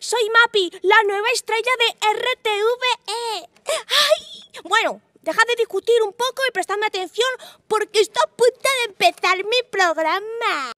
Soy Mapi, la nueva estrella de RTVE. Bueno, dejad de discutir un poco y prestadme atención porque estoy a punto de empezar mi programa.